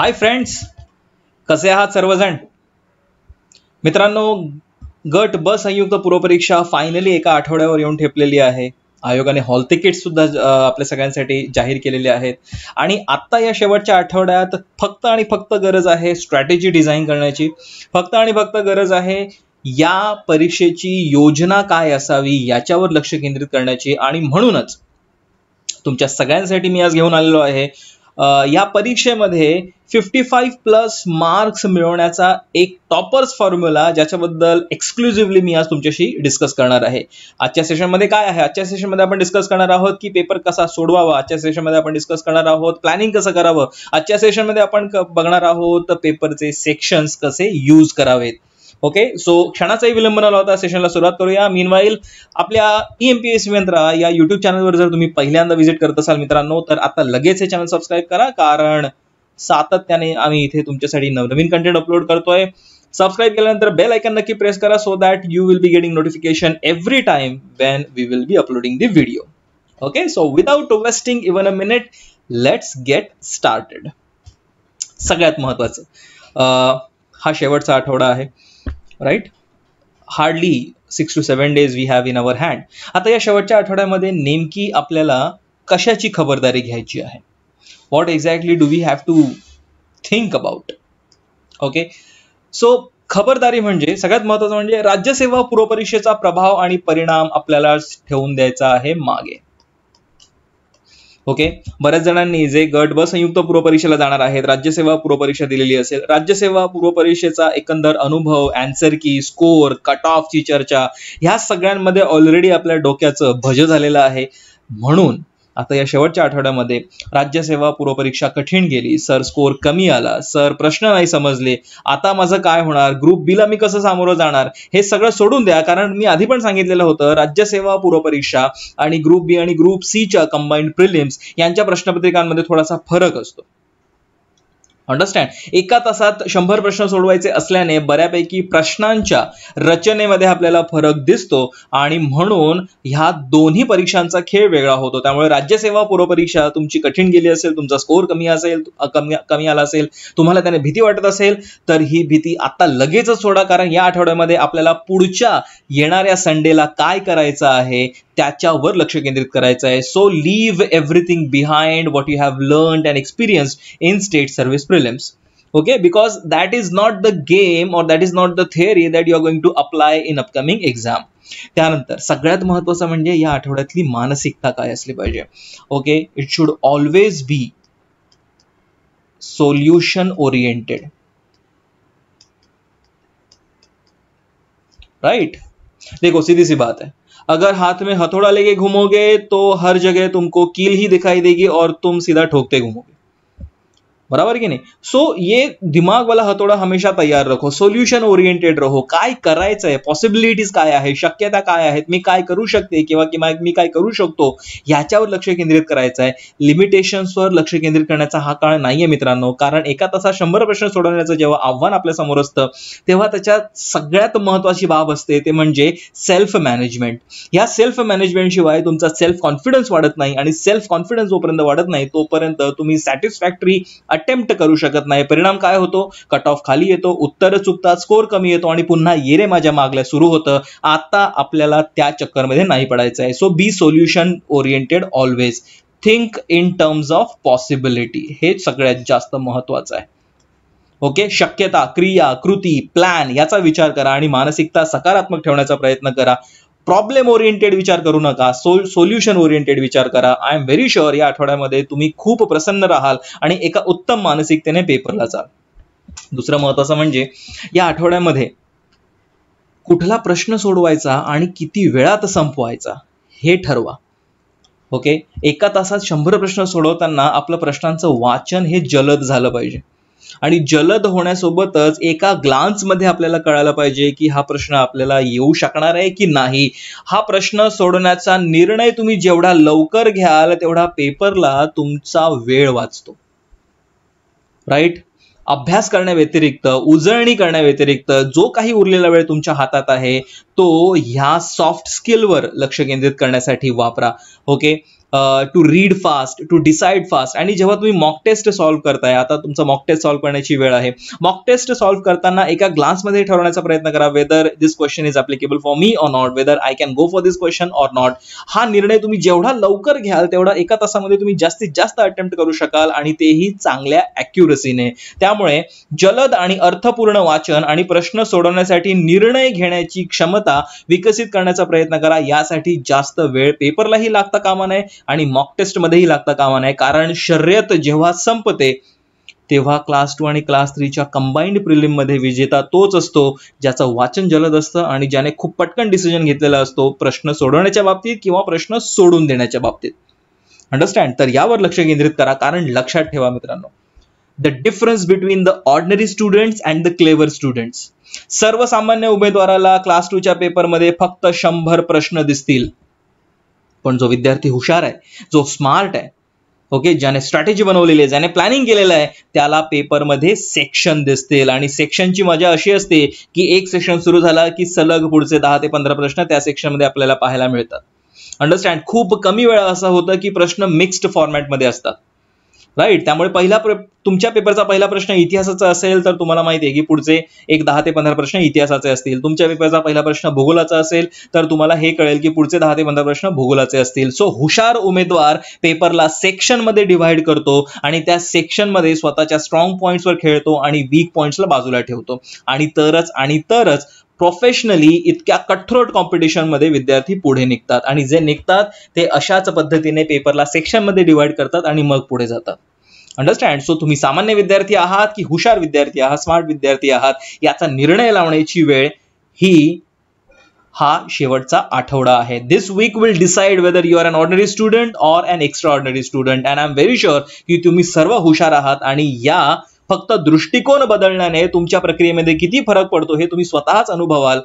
hi friends कसे आहात सर्वजण मित्रांनो गट ब संयुक्त पूर्वपरीक्षा फायनली एका आठवड्यावर येऊन ठेपलेली आहे आयोगाने हॉल तिकीट सुद्धा आपल्या सगळ्यांसाठी जाहीर केलेले आहेत आणि आत्ता या शेवटच्या आठवड्यात फक्त आणि फक्त गरज आहे स्ट्रॅटेजी डिझाईन करण्याची फक्त आणि फक्त गरज आहे या परीक्षेची योजना काय असावी याच्यावर लक्ष केंद्रित करण्याची आणि म्हणूनच तुमच्या सगळ्यांसाठी मी आज घेऊन आलेलो आहे या परीक्षेमध्ये फिफ्टी फाईव्ह प्लस मार्क्स मिळवण्याचा एक टॉपर्स फॉर्म्युला ज्याच्याबद्दल एक्सक्लुझिव्हली मी आज तुमच्याशी डिस्कस करणार आहे आजच्या सेशनमध्ये काय आहे आजच्या सेशनमध्ये आपण डिस्कस करणार आहोत की पेपर कसा सोडवावा आजच्या सेशनमध्ये आपण डिस्कस करणार आहोत प्लॅनिंग कसं करावं आजच्या सेशनमध्ये आपण बघणार आहोत पेपरचे सेक्शन्स कसे यूज करावेत ओके सो क्षणाचाही विलंब न लावता सेशनला सुरुवात करूया मीनवाईल आपल्या ईएमपीएस e यंत्रा या युट्यूब चॅनलवर जर तुम्ही पहिल्यांदा व्हिजिट करत असाल मित्रांनो तर आता लगेच हे चॅनल सबस्क्राईब करा कारण सातत्याने आम्ही इथे तुमच्यासाठी नवनवीन कंटेंट अपलोड करतोय सबस्क्राईब केल्यानंतर बेल आयकन नक्की प्रेस करा so that you will be getting notification every time when we will be uploading the video okay so without wasting even a minute let's get started सगळ्यात महत्वाचं हा शेवटचा आठवडा आहे right hardly six to seven days we have in our hand आता या शेवटच्या आठवड्यामध्ये नेमकी आपल्याला कशाची खबरदारी घ्यायची आहे what exactly do we have to think about okay so खबरदारी म्हणजे सगळ्यात महत्वाचं म्हणजे राज्यसेवा पूर्वपरीक्षेचा प्रभाव आणि परिणाम आपल्याला ठेवून द्यायचा आहे मागे ओके बऱ्याच जणांनी जे गट ब संयुक्त पूर्व परीक्षेला जाणार आहेत राज्यसेवा पूर्व परीक्षा दिलेली असेल राज्यसेवा पूर्व परीक्षेचा एकंदर अनुभव अँसर की स्कोर कट ची चर्चा ह्या सगळ्यांमध्ये ऑलरेडी आपल्या डोक्याचं भज झालेलं आहे म्हणून आता या शेवटच्या आठवड्यामध्ये राज्यसेवा पूर्वपरीक्षा कठीण गेली सर स्कोर कमी आला सर प्रश्न नाही समजले आता माझं काय होणार ग्रुप बीला मी कसं सामोरं जाणार हे सगळं सोडून द्या कारण मी आधी पण सांगितलेलं होतं राज्यसेवा पूर्वपरीक्षा आणि ग्रुप बी आणि ग्रुप सीच्या कंबाईंड प्रिलिम्स यांच्या प्रश्नपत्रिकांमध्ये थोडासा फरक असतो अंडरस्टँड एका तासात शंभर प्रश्न सोडवायचे असल्याने बऱ्यापैकी प्रश्नांच्या रचनेमध्ये आपल्याला फरक दिसतो आणि म्हणून ह्या दोन्ही परीक्षांचा खेळ वेगळा होतो त्यामुळे राज्यसेवा पूर्वपरीक्षा तुमची कठीण गेली असेल तुमचा स्कोअर कमी असेल कमी कमी आला असेल तुम्हाला त्याने भीती वाटत असेल तर ही भीती आता लगेचच सोडा कारण या आठवड्यामध्ये आपल्याला पुढच्या येणाऱ्या संडेला काय करायचं आहे त्याच्यावर लक्ष केंद्रित करायचं आहे so leave everything behind what you have learn and experience in state service prelims okay because that is not the game और that is not the theory that you are going to apply in upcoming exam त्यानंतर सगळ्यात महत्वाचं म्हणजे या आठवड्यातली मानसिकता काय असली पाहिजे okay it should always be solution oriented right देखो सीधी सी बात आहे अगर हाथ में हथौड़ा लेके घूमोगे तो हर जगह तुमको कील ही दिखाई देगी और तुम सीधा ठोकते घूमोगे बराबर की नाही सो ये दिमाग वाला हथोड़ा हमेशा तयार रखो सोल्युशन ओरिएंटेड रहो काय करायचं आहे पॉसिबिलिटीज काय आहे शक्यता काय आहेत मी काय करू शकते किंवा किंवा मी काय करू शकतो याच्यावर लक्ष केंद्रित करायचं आहे लिमिटेशन्सवर लक्ष केंद्रित करण्याचा हा काळ नाहीये मित्रांनो कारण एका तसा शंभर प्रश्न सोडवण्याचं जेव्हा आव्हान आपल्या समोर असतं तेव्हा त्याच्यात सगळ्यात महत्वाची बाब असते ते म्हणजे सेल्फ मॅनेजमेंट या सेल्फ मॅनेजमेंट शिवाय तुमचा सेल्फ कॉन्फिडन्स वाढत नाही आणि सेल्फ कॉन्फिडन्स जोपर्यंत वाढत नाही तोपर्यंत तुम्ही सॅटिस्फॅक्टरी अटेम्प्ट करू शकत नाही परिणाम काय होतो कट ऑफ खाली येतो उत्तर चुकतात स्कोर कमी येतो आणि पुन्हा येरे माझ्या मागल्या सुरू होतं आता आपल्याला त्या मध्ये नाही पडायचं आहे so be solution oriented always think in terms of possibility हे सगळ्यात जास्त महत्वाचं आहे ओके okay, शक्यता क्रिया कृती प्लॅन याचा विचार करा आणि मानसिकता सकारात्मक ठेवण्याचा प्रयत्न करा प्रॉब्लेम ओरिएंटेड विचार करू नका सोल्युशन ओरिएंटेड विचार करा आय एम व्हेरी शुअर या आठवड्यामध्ये तुम्ही खूप प्रसन्न राहाल आणि एका उत्तम मानसिकतेने पेपरला जाल दुसरं महत्वाचं म्हणजे या आठवड्यामध्ये कुठला प्रश्न सोडवायचा आणि किती वेळात संपवायचा हे ठरवा ओके एका तासात शंभर प्रश्न सोडवताना आपलं प्रश्नांचं वाचन हे जलद झालं पाहिजे आणि जलद होण्यासोबतच एका ग्लान्स मध्ये आपल्याला कळायला पाहिजे की हा प्रश्न आपल्याला येऊ शकणार आहे की नाही हा प्रश्न सोडवण्याचा निर्णय तुम्ही जेवढा लवकर घ्याल तेवढा पेपरला तुमचा वेळ वाचतो राईट अभ्यास करण्याव्यतिरिक्त उजळणी करण्याव्यतिरिक्त जो काही उरलेला वेळ तुमच्या हातात आहे तो ह्या सॉफ्ट स्किलवर लक्ष केंद्रित करण्यासाठी वापरा okay to read fast to decide fast आणि जेव्हा तुम्ही मॉक टेस्ट सॉल्व्ह करताय आता तुमचा मॉक टेस्ट सॉल्व्ह करण्याची वेळ आहे मॉक टेस्ट सॉल्व्ह करताना एका मध्ये ठरवण्याचा प्रयत्न करा whether this question is applicable for me or not whether I can go for this question or not हा निर्णय तुम्ही जेवढा लवकर घ्याल तेवढा एका तासामध्ये तुम्ही जास्तीत जास्त अटेम्प्ट करू शकाल आणि तेही चांगल्या अॅक्युरसीने त्यामुळे जलद आणि अर्थपूर्ण वाचन आणि प्रश्न सोडवण्यासाठी निर्णय घेण्याची क्षमता विकसित करण्याचा प्रयत्न करा यासाठी जास्त वेळ पेपरलाही लागता कामा नये आणि मॉक टेस्टमध्येही लागता कामा नाही कारण शर्यत जेव्हा संपते तेव्हा क्लास टू आणि क्लास थ्रीच्या कंबाईंड मध्ये विजेता तोच असतो ज्याचं वाचन जलद असतं आणि ज्याने खूप पटकन डिसिजन घेतलेला असतो प्रश्न सोडवण्याच्या बाबतीत किंवा प्रश्न सोडून देण्याच्या बाबतीत अंडरस्टँड तर यावर लक्ष केंद्रित करा कारण लक्षात ठेवा मित्रांनो the difference between the ordinary students and the clever students सर्वसामान्य उमेदवाराला क्लास टूच्या पेपरमध्ये फक्त शंभर प्रश्न दिसतील पण जो विद्यार्थी हुशार आहे जो स्मार्ट आहे ओके ज्याने स्ट्रॅटेजी बनवलेली आहे ज्याने प्लॅनिंग केलेलं आहे त्याला पेपरमध्ये सेक्शन दिसतील आणि सेक्शनची मजा अशी असते की एक सेक्शन सुरू झाला की सलग पुढचे दहा ते पंधरा प्रश्न त्या सेक्शनमध्ये आपल्याला पाहायला मिळतात अंडरस्टँड खूप कमी वेळा असं होतं की प्रश्न मिक्स्ड फॉर्मॅटमध्ये असतात राईट त्यामुळे पहिला तुमच्या पेपरचा पहिला प्रश्न इतिहासाचा असेल तर तुम्हाला माहिती आहे की पुढचे एक दहा ते पंधरा प्रश्न इतिहासाचे असतील तुमच्या पेपरचा पहिला प्रश्न भूगोलाचा असेल तर तुम्हाला हे कळेल की पुढचे दहा ते पंधरा प्रश्न भूगोलाचे असतील सो हुशार उमेदवार पेपरला सेक्शनमध्ये डिव्हाइड करतो आणि त्या सेक्शनमध्ये स्वतःच्या स्ट्रॉंग पॉईंट्सवर खेळतो आणि वीक पॉईंट्सला बाजूला ठेवतो आणि तरच आणि तरच प्रोफेशनली इतक्या कॉम्पिटिशन कॉम्पिटिशनमध्ये विद्यार्थी पुढे निघतात आणि जे निघतात ते अशाच पद्धतीने पेपरला सेक्शनमध्ये डिवाइड करतात आणि मग पुढे जातात अंडरस्टँड सो तुम्ही सामान्य विद्यार्थी आहात की हुशार विद्यार्थी आहात स्मार्ट विद्यार्थी आहात याचा निर्णय लावण्याची वेळ ही हा शेवटचा आठवडा आहे this week will decide whether you are an ordinary student or an extraordinary student and I am very sure की तुम्ही सर्व हुशार आहात आणि या फक्त दृष्टिकोन बदलण्याने तुमच्या प्रक्रियेमध्ये किती फरक पडतो हे तुम्ही स्वतःच अनुभवाल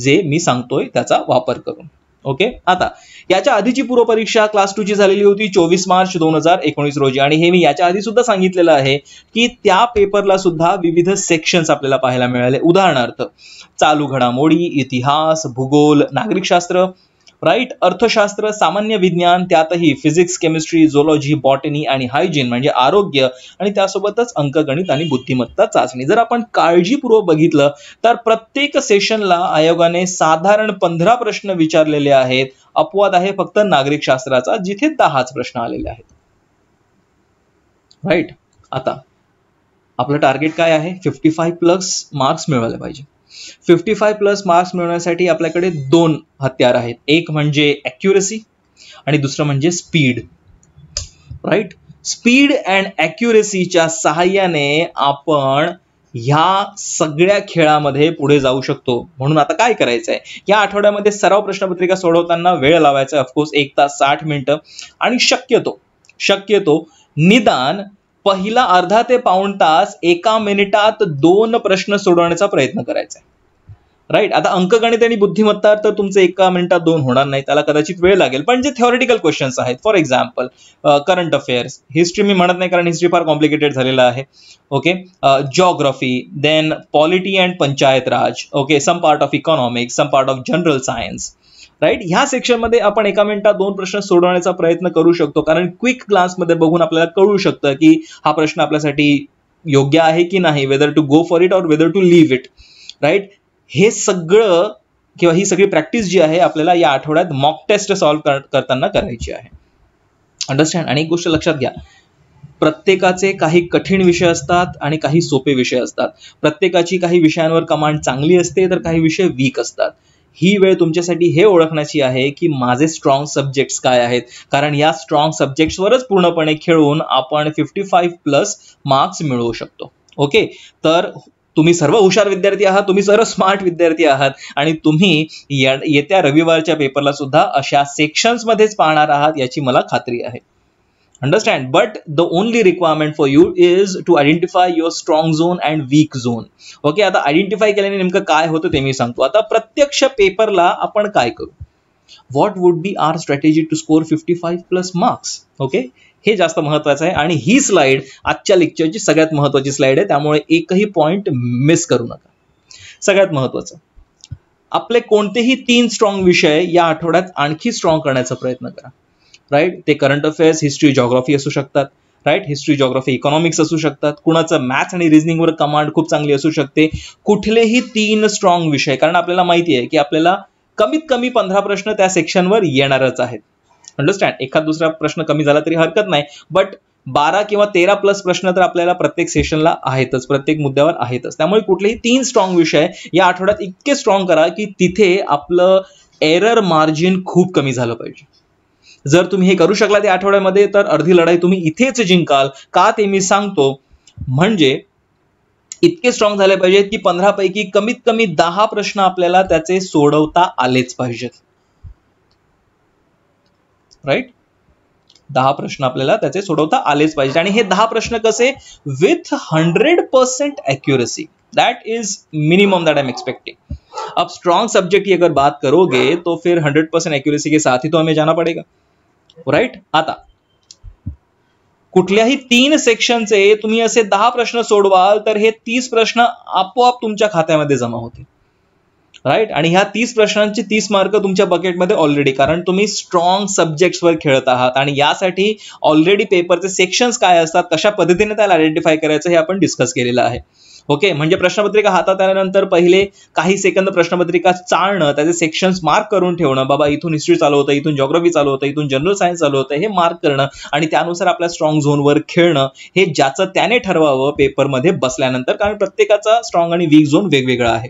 जे मी सांगतोय त्याचा वापर करून ओके आता याच्या आधीची पूर्वपरीक्षा क्लास टू ची झालेली होती चोवीस मार्च दोन हजार एकोणीस रोजी आणि हे मी याच्या आधी सुद्धा सांगितलेलं आहे की त्या पेपरला सुद्धा विविध सेक्शन्स आपल्याला पाहायला मिळाले उदाहरणार्थ चालू घडामोडी इतिहास भूगोल नागरिकशास्त्र राईट अर्थशास्त्र सामान्य विज्ञान त्यातही फिजिक्स केमिस्ट्री झोलॉजी बॉटनी आणि हायजीन म्हणजे आरोग्य आणि त्यासोबतच अंकगणित आणि बुद्धिमत्ता चाचणी जर आपण काळजीपूर्वक बघितलं तर प्रत्येक सेशनला आयोगाने साधारण पंधरा प्रश्न विचारलेले आहेत अपवाद आहे फक्त नागरिक शास्त्राचा जिथे दहाच प्रश्न आलेले आहेत राईट आता आपलं टार्गेट काय आहे फिफ्टी फाय प्लस मार्क्स मिळवायला पाहिजे फिफ्टी फाय प्लस मार्क्स मिळवण्यासाठी आपल्याकडे दोन हत्यार आहेत एक म्हणजे ॲक्युरेसी आणि दुसरं म्हणजे स्पीड राईट स्पीड अँड ॲक्युरेसीच्या सहाय्याने आपण ह्या सगळ्या खेळामध्ये पुढे जाऊ शकतो म्हणून आता काय करायचं आहे या आठवड्यामध्ये सराव प्रश्नपत्रिका सोडवताना वेळ लावायचा ऑफकोर्स एक तास साठ मिनिटं आणि शक्यतो शक्यतो निदान पहिला अर्धा ते पाऊण तास एका मिनिटात दोन प्रश्न सोडवण्याचा प्रयत्न करायचा राईट आता अंकगणित आणि बुद्धिमत्ता तर तुमचे एका मिनिटात दोन होणार नाही त्याला कदाचित वेळ लागेल पण जे थिओरिटिकल क्वेश्चन्स आहेत for example current affairs history मी म्हणत नाही कारण हिस्ट्री फार कॉम्प्लिकेटेड झालेला आहे okay geography then polity and panchayat raj okay some part of economics some part of general science right ह्या सेक्शनमध्ये आपण एका मिनिटात दोन प्रश्न सोडवण्याचा प्रयत्न करू शकतो कारण क्विक मध्ये बघून आपल्याला कळू शकतं की हा प्रश्न आपल्यासाठी योग्य आहे की नाही whether to go for it और whether to leave it right हे सगळं किंवा ही सगळी प्रॅक्टिस जी आहे आपल्याला या आठवड्यात मॉक टेस्ट सॉल्व्ह करताना करायची आहे अंडरस्टँड आणि एक गोष्ट लक्षात घ्या प्रत्येकाचे काही कठीण विषय असतात आणि काही सोपे विषय असतात प्रत्येकाची काही विषयांवर कमांड चांगली असते तर काही विषय वीक असतात ही वेळ तुमच्यासाठी हे ओळखण्याची आहे की माझे स्ट्रॉंग सब्जेक्ट्स काय आहेत कारण या स्ट्रॉंग सब्जेक्ट्सवरच पूर्णपणे खेळून आपण फिफ्टी फाईव्ह प्लस मार्क्स मिळवू शकतो ओके तर तुम्ही सर्व हुशार विद्यार्थी आहात तुम्ही सर्व स्मार्ट विद्यार्थी आहात आणि तुम्ही येत्या रविवारच्या पेपरला सुद्धा अशा सेक्शन्समध्येच पाहणार आहात याची मला खात्री आहे understand but the only requirement for you is to identify your strong zone and weak zone okay आता आयडेंटिफाय केल्याने नेमकं काय होतं ते मी सांगतो आता प्रत्यक्ष पेपरला आपण काय करू what would be our strategy to score fifty five plus marks okay हे जास्त महत्वाचं आहे आणि ही स्लाइड आजच्या लेक्चरची सगळ्यात महत्वाची स्लाइड आहे त्यामुळे एकही पॉइंट मिस करू नका सगळ्यात महत्वाचं आपले कोणतेही तीन स्ट्रॉंग विषय या आठवड्यात आणखी स्ट्रॉंग करण्याचा प्रयत्न करा राईट ते करंट अफेअर्स हिस्ट्री जॉग्राफी असू शकतात राईट हिस्ट्री जॉग्राफी इकॉनॉमिक्स असू शकतात कुणाचं मॅथ्स आणि वर कमांड खूप चांगली असू शकते कुठलेही तीन स्ट्रॉंग विषय कारण आपल्याला माहिती आहे की आपल्याला कमीत कमी पंधरा प्रश्न त्या सेक्शनवर येणारच आहेत अंडरस्टँड एखाद दुसरा प्रश्न कमी झाला तरी हरकत नाही बट बारा किंवा तेरा प्लस प्रश्न तर आपल्याला प्रत्येक सेशनला आहेतच प्रत्येक मुद्द्यावर आहेतच त्यामुळे कुठलेही तीन स्ट्रॉंग विषय या आठवड्यात इतके स्ट्रॉंग करा की तिथे आपलं एरर मार्जिन खूप कमी झालं पाहिजे जर तुम्ही हे करू शकला या आठवड्यामध्ये तर अर्धी लढाई तुम्ही इथेच जिंकाल का ते मी सांगतो म्हणजे इतके स्ट्रॉंग झाले पाहिजेत की पंधरा पैकी कमीत कमी दहा प्रश्न आपल्याला त्याचे सोडवता आलेच पाहिजेत राईट दहा प्रश्न आपल्याला त्याचे सोडवता आलेच पाहिजे आणि हे दहा प्रश्न कसे with hundred percent accuracy that is minimum that I am expecting अब स्ट्रॉंग सब्जेक्ट की अगर बात करोगे तो फिर हंड्रेड पर्सेंट एक्यूरेसी के साथ ही तो हमें जाना पड़ेगा राईट आता कुठल्याही तीन सेक्शनचे तुम्ही असे दहा प्रश्न सोडवाल तर हे तीस प्रश्न आपोआप तुमच्या खात्यामध्ये जमा होते राईट आणि ह्या तीस प्रश्नांची तीस मार्क तुमच्या बकेटमध्ये ऑलरेडी कारण तुम्ही स्ट्रॉंग सब्जेक्ट्सवर खेळत आहात आणि यासाठी ऑलरेडी पेपरचे सेक्शन्स काय असतात कशा पद्धतीने त्याला आयडेंटिफाय करायचं हे आपण डिस्कस केलेलं आहे ओके म्हणजे प्रश्नपत्रिका हातात आल्यानंतर पहिले काही सेकंद प्रश्नपत्रिका चाळणं त्याचे सेक्शन्स मार्क करून ठेवणं बाबा इथून हिस्ट्री चालू होतं इथून जॉग्रफी चालू होतं इथून जनरल सायन्स चालू होतं हे मार्क करणं आणि त्यानुसार आपल्या स्ट्रॉंग झोनवर खेळणं हे ज्याचं त्याने ठरवावं पेपरमध्ये बसल्यानंतर कारण प्रत्येकाचा स्ट्रॉंग आणि वीक झोन वेगवेगळा आहे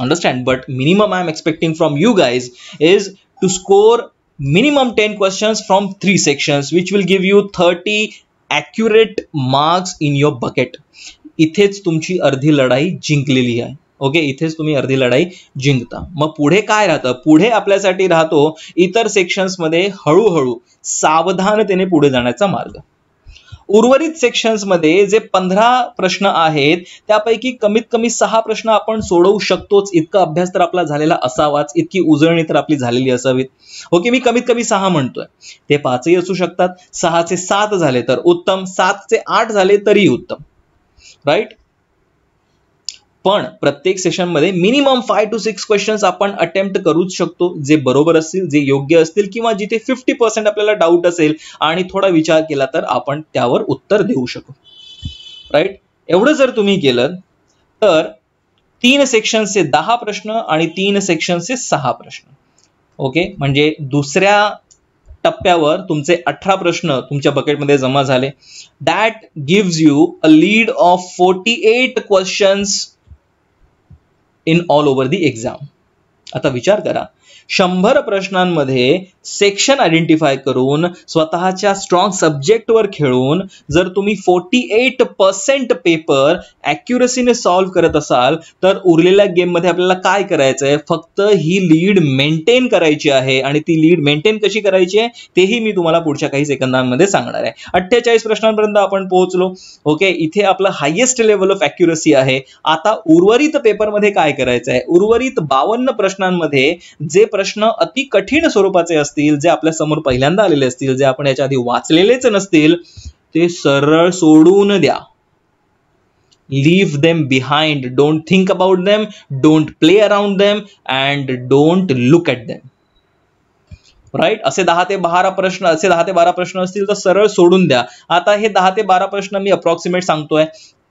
understand but minimum I am expecting from you guys is to score minimum ten questions from three sections which will give you thirty accurate marks in your bucket इथेच तुमची अर्धी लढाई जिंकलेली आहे okay इथेच तुम्ही अर्धी लढाई जिंकता मग पुढे काय राहतं पुढे आपल्यासाठी राहतो इतर सेक्शन्स मध्ये हळूहळू सावधानतेने पुढे जाण्याचा मार्ग उर्वरित मध्ये जे पंधरा प्रश्न आहेत त्यापैकी कमीत कमी सहा प्रश्न आपण सोडवू शकतोच इतका अभ्यास तर आपला झालेला असावाच इतकी उजळणी तर आपली झालेली असावीत ओके मी कमीत कमी सहा म्हणतोय ते पाचही असू शकतात सहाचे सात झाले तर उत्तम सातचे आठ झाले तरी उत्तम राईट पण प्रत्येक सेशनमध्ये minimum five to six questions आपण अटेम्प्ट करूच शकतो जे बरोबर असतील जे योग्य असतील किंवा जिथे फिफ्टी पर्सेंट आपल्याला डाऊट असेल आणि थोडा विचार केला तर आपण त्यावर उत्तर देऊ शकू राईट एवढं जर तुम्ही केलं तर तीन सेक्शनचे दहा प्रश्न आणि तीन सेक्शनचे सहा प्रश्न ओके म्हणजे दुसऱ्या टप्प्यावर तुमचे अठरा प्रश्न तुमच्या बकेटमध्ये जमा झाले that gives you a lead of forty eight questions in all over the exam आता विचार करा शंभर प्रश्नांमध्ये सेक्शन आयडेंटिफाय करून स्वतःच्या स्ट्रॉंग सब्जेक्टवर खेळून जर तुम्ही फोर्टी एट पर्सेंट पेपर अॅक्युरसीने सॉल्व्ह करत असाल तर उरलेल्या गेममध्ये आपल्याला काय करायचं आहे फक्त ही लीड मेंटेन करायची आहे आणि ती लीड मेंटेन कशी करायची आहे तेही मी तुम्हाला पुढच्या काही सेकंदांमध्ये सांगणार आहे अठ्ठेचाळीस प्रश्नांपर्यंत आपण पोहोचलो ओके इथे आपलं हायेस्ट लेवल ऑफ अॅक्युरसी आहे आता उर्वरित पेपरमध्ये काय करायचं आहे उर्वरित बावन्न प्रश्नांमध्ये जे प्रश्न अति कठीण स्वरूपाचे असतील जे आपल्या समोर पहिल्यांदा आलेले असतील जे आपण याच्या आधी वाचलेलेच नसतील ते सरळ सोडून द्या leave them behind don't think about them don't play around them and don't look at them right असे दहा ते बारा प्रश्न असे दहा ते बारा प्रश्न असतील तर सरळ सोडून द्या आता हे दहा ते बारा प्रश्न मी अप्रॉक्सिमेट सांगतोय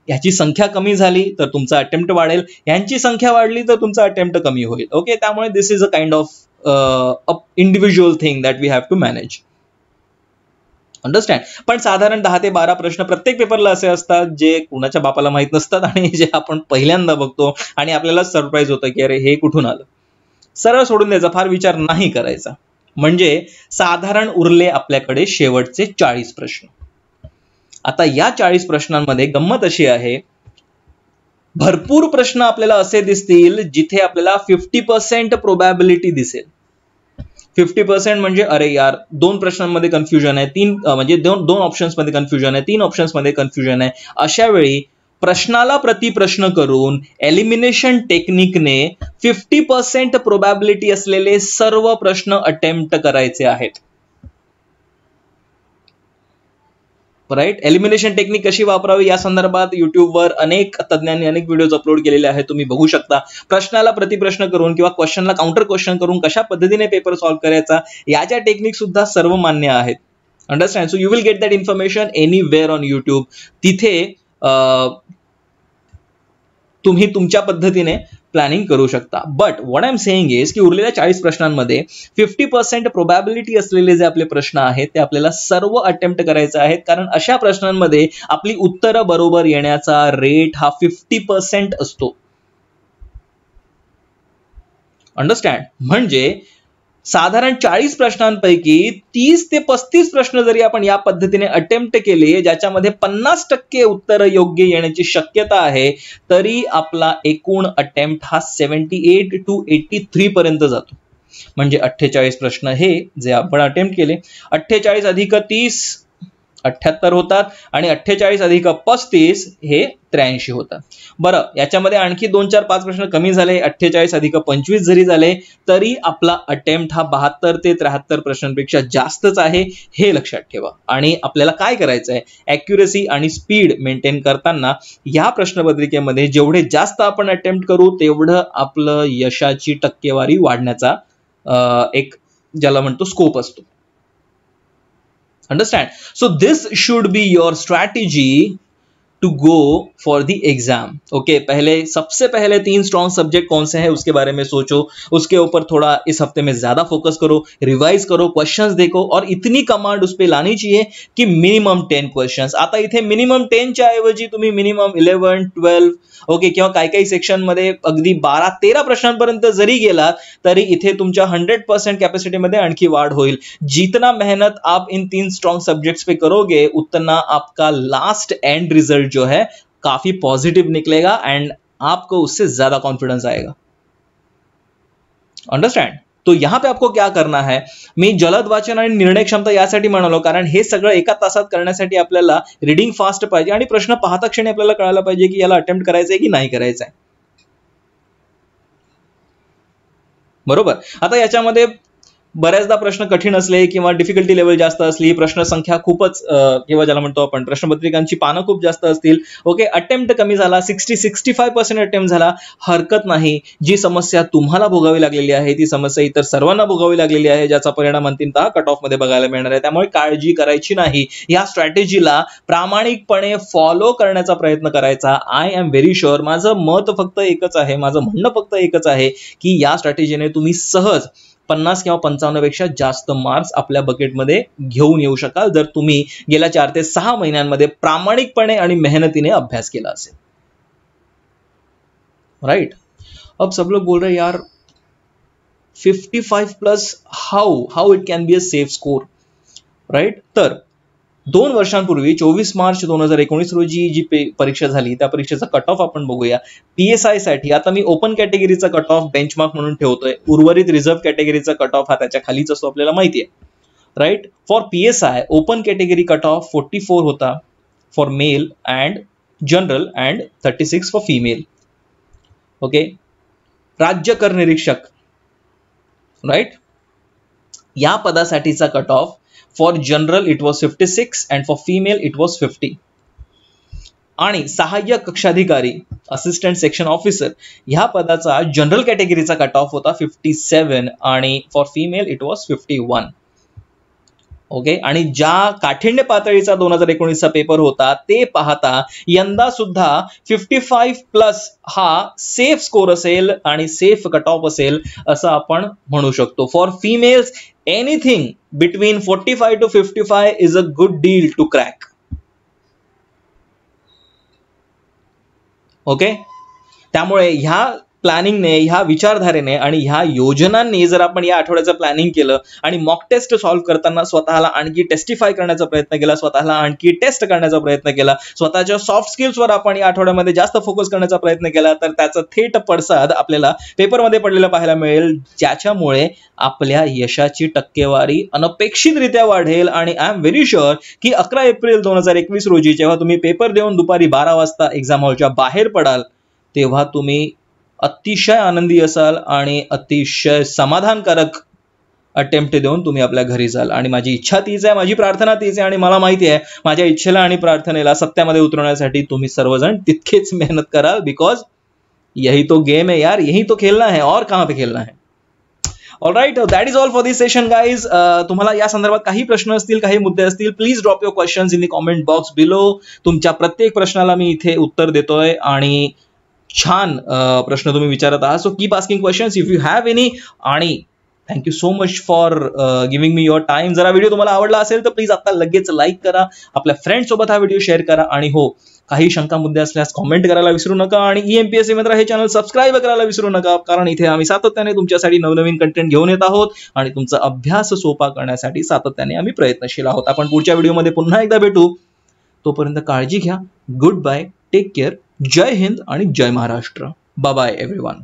याची संख्या कमी झाली तर तुमचा अटेम्प्ट वाढेल यांची संख्या वाढली तर तुमचा अटेम्प्ट कमी होईल ओके त्यामुळे this is a kind of individual thing that we have to manage understand पण साधारण दहा ते बारा प्रश्न प्रत्येक पेपरला असे असतात जे कुणाच्या बापाला माहीत नसतात आणि जे आपण पहिल्यांदा बघतो आणि आपल्याला सरप्राईज होतं की अरे हे कुठून आलं सरळ सोडून द्यायचा फार विचार नाही करायचा म्हणजे साधारण उरले आपल्याकडे शेवटचे चाळीस प्रश्न आता या चाळीस प्रश्नांमध्ये गंमत अशी आहे भरपूर प्रश्न आपल्याला असे दिसतील जिथे आपल्याला फिफ्टी पर्सेंट प्रोबॅबिलिटी दिसेल फिफ्टी पर्सेंट म्हणजे अरे यार दोन प्रश्नांमध्ये कन्फ्युजन आहे तीन म्हणजे दोन दोन ऑप्शन्समध्ये कन्फ्युजन आहे तीन ऑप्शन्समध्ये कन्फ्युजन आहे अशा वेळी प्रश्नाला प्रश्न करून एलिमिनेशन टेक्निकने फिफ्टी पर्सेंट प्रोबॅबिलिटी असलेले सर्व प्रश्न अटेम्प्ट करायचे आहेत राईट एलिमिनेशन टेक्निक कशी वापरावी या संदर्भात युट्यूबवर अनेक तज्ञांनी अनेक व्हिडिओज अपलोड केलेले आहेत तुम्ही बघू शकता प्रश्नाला प्रतिप्रश्न करून किंवा क्वेश्चनला काउंटर क्वेश्चन करून कशा पद्धतीने पेपर सॉल्व्ह करायचा याच्या टेक्निक सुद्धा सर्व मान्य आहेत understand so you will get that information anywhere on YouTube तिथे तुम्ही तुमच्या पद्धतीने प्लॅनिंग करू शकता but what I am saying is की उरलेल्या चाळीस प्रश्नांमध्ये फिफ्टी पर्सेंट प्रोबॅबिलिटी असलेले जे आपले प्रश्न आहेत ते आपल्याला सर्व अटेम्प्ट करायचे आहेत कारण अशा प्रश्नांमध्ये आपली उत्तरं बरोबर येण्याचा रेट हा फिफ्टी पर्सेंट असतो अंडरस्टँड म्हणजे साधारण चाळीस प्रश्नांपैकी तीस ते पस्तीस प्रश्न जरी आपण या पद्धतीने अटेम्प्ट केले ज्याच्यामध्ये पन्नास टक्के उत्तर योग्य येण्याची शक्यता आहे तरी आपला एकूण अटेम्प्ट हा seventy eight to eighty three पर्यंत जातो म्हणजे अठ्ठेचाळीस प्रश्न हे जे आपण अटेम्प्ट केले अठ्ठेचाळीस अधिक तीस अठ्ठ्याहत्तर होतात आणि अठ्ठेचाळीस अधिक पस्तीस हे त्र्याऐंशी होतात बरं याच्यामध्ये आणखी दोन चार पाच प्रश्न कमी झाले अठ्ठेचाळीस अधिक पंचवीस जरी झाले तरी आपला अटेम्प्ट हा बहात्तर ते त्र्याहत्तर प्रश्नांपेक्षा जास्तच आहे हे लक्षात ठेवा आणि आपल्याला काय करायचं आहे अॅक्युरेसी आणि स्पीड मेंटेन करताना या प्रश्नपत्रिकेमध्ये जेवढे जास्त आपण अटेम्प्ट करू तेवढं आपलं यशाची टक्केवारी वाढण्याचा एक ज्याला म्हणतो स्कोप असतो understand so this should be your strategy to go for the exam okay पहले सबसे पहले तीन स्ट्रॉन्ग सब्जेक्ट कौन से हैं उसके बारे में सोचो उसके ऊपर थोड़ा इस हफ्ते में ज्यादा फोकस करो रिवाइज करो क्वेश्चंस देखो और इतनी कमांड उस पर लानी चाहिए कि मिनिमम टेन क्वेश्चन आता इथे मिनिमम वो जी तुम्हें मिनिमम इलेवन ट्वेल्व ओके किंवा कई सेक्शन सेक्शनमध्ये अगर बारह तेरह प्रश्नांपर्यंत जरी गेला तरी इधे तुमच्या हंड्रेड पर्सेंट कैपेसिटी मेखी वाढ हो जितना मेहनत आप इन तीन स्ट्रांग सब्जेक्ट्स पे करोगे उतना आपका लास्ट एंड रिजल्ट रिजल्ट जो है काफी पॉजिटिव निकलेगा एंड आपको उससे ज्यादा कॉन्फिडेंस आएगा अंडरस्टैंड तो यहां पे आपको क्या करना है मी जलद वाचन आणि निर्णय क्षमता यासाठी म्हणालो कारण हे सगळं एका तासात करण्यासाठी आपल्याला रिडिंग फास्ट पाहिजे आणि प्रश्न पाहता क्षणी आपल्याला कळायला पाहिजे की याला अटेम्प्ट करायचं आहे की नाही करायचं बरोबर आता याच्यामध्ये बऱ्याचदा प्रश्न कठीण असले किंवा डिफिकल्टी लेवल जास्त असली प्रश्नसंख्या खूपच किंवा ज्याला म्हणतो आपण प्रश्नपत्रिकांची पानं खूप जास्त असतील ओके अटेम्प्ट कमी झाला sixty sixty five percent attempt झाला हरकत नाही जी समस्या तुम्हाला भोगावी लागलेली आहे ती समस्या इतर सर्वांना भोगावी लागलेली आहे ज्याचा परिणाम अंतिमतः कट मध्ये बघायला मिळणार आहे त्यामुळे काळजी करायची नाही या स्ट्रॅटेजीला प्रामाणिकपणे फॉलो करण्याचा प्रयत्न करायचा आय एम व्हेरी शुअर माझं मत फक्त एकच आहे माझं म्हणणं फक्त एकच आहे की या स्ट्रॅटेजीने तुम्ही सहज पन्नास किंवा पेक्षा जास्त मार्क्स आपल्या बकेटमध्ये घेऊन येऊ शकाल जर तुम्ही गेल्या चार ते सहा महिन्यांमध्ये प्रामाणिकपणे आणि मेहनतीने अभ्यास केला असेल राईट अब सब लोग बोल रहे यार 55 plus how how it can be a safe score right तर दोन वर्षांपूर्वी चोवीस मार्च दोन हजार एकोणीस रोजी जी परीक्षा झाली त्या परीक्षेचा कट ऑफ आपण बघूया पीएसआय साठी आता मी ओपन कॅटेगरीचा कट ऑफ बेंचमार्क म्हणून ठेवतोय उर्वरित रिझर्व्ह कॅटेगरीचा कट ऑफ हा त्याच्या खालीच असतो आपल्याला माहिती आहे right for PSI open category cut off forty four होता for male and general and thirty six for female okay राज्य करनिरीक्षक राईट या पदासाठीचा cut off for general it was fifty six and for female it was fifty आणि सहाय्यक कक्षाधिकारी assistant section officer ह्या पदाचा जनरल कॅटेगरीचा कट ऑफ होता फिफ्टी सेवन आणि for female it was fifty one okay आणि ज्या काठिण्य पातळीचा दोन हजार एकोणीसचा पेपर होता ते पाहता यंदा सुद्धा फिफ्टी फाईव्ह प्लस हा सेफ स्कोर असेल आणि सेफ कट ऑफ असेल असं आपण म्हणू शकतो for females anything between forty five to fifty five is a good deal to crack okay त्यामुळे ह्या प्लॅनिंगने ह्या विचारधारेने आणि ह्या योजनांनी जर आपण या आठवड्याचं प्लॅनिंग केलं आणि मॉक टेस्ट सॉल्व्ह करताना स्वतःला आणखी टेस्टिफाय करण्याचा प्रयत्न केला स्वतःला आणखी टेस्ट करण्याचा प्रयत्न केला स्वतःच्या सॉफ्ट स्किल्सवर आपण या आठवड्यामध्ये जास्त फोकस करण्याचा प्रयत्न केला तर त्याचा थेट पडसाद आपल्याला पेपरमध्ये पडलेला पाहायला मिळेल ज्याच्यामुळे आपल्या यशाची टक्केवारी अनपेक्षितरित्या वाढेल आणि आय एम व्हेरी शुअर की अकरा एप्रिल दोन हजार एकवीस रोजी जेव्हा तुम्ही पेपर देऊन दुपारी बारा वाजता एक्झाम हॉलच्या बाहेर पडाल तेव्हा तुम्ही अतिशय आनंदी असाल आणि अतिशय समाधानकारक अटेम्प्ट देऊन तुम्ही आपल्या घरी जाल आणि माझी इच्छा तीच आहे माझी प्रार्थना तीच आहे आणि मला माहिती आहे माझ्या इच्छेला आणि प्रार्थनेला सत्यामध्ये उतरवण्यासाठी तुम्ही सर्वजण तितकेच मेहनत करा बिकॉज यही तो गेम आहे यार यही तो खेलना है और का पे खेलना है all right that is all for this session guys तुम्हाला या संदर्भात काही प्रश्न असतील काही मुद्दे असतील please drop your questions in the comment box below तुमच्या प्रत्येक प्रश्नाला मी इथे उत्तर देतोय आणि छान प्रश्न तुम्ही विचारत आहात so keep asking questions if you have any आणि thank you so much for giving me your time जरा व्हिडिओ तुम्हाला आवडला असेल तर प्लीज आता लगेच लाईक करा आपल्या फ्रेंड सोबत हा व्हिडिओ शेअर करा आणि हो काही शंका मुद्दे असल्यास कॉमेंट करायला विसरू नका आणि ईएमपीएससी e मित्र हे चॅनल सबस्क्राईब करायला विसरू नका कारण इथे आम्ही सातत्याने तुमच्यासाठी नवनवीन कंटेंट घेऊन येत आहोत आणि तुमचा अभ्यास सोपा करण्यासाठी सातत्याने आम्ही प्रयत्नशील आहोत आपण पुढच्या व्हिडिओमध्ये पुन्हा एकदा भेटू तोपर्यंत काळजी घ्या गुड बाय टेक केअर जय हिंद आणि जय महाराष्ट्र बाय एव्हरीवन